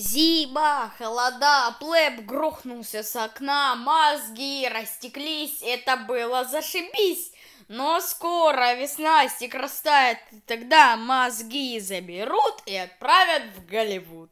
Зима, холода, плеб грохнулся с окна, мозги растеклись, это было зашибись. Но скоро весна стек растает, тогда мозги заберут и отправят в Голливуд.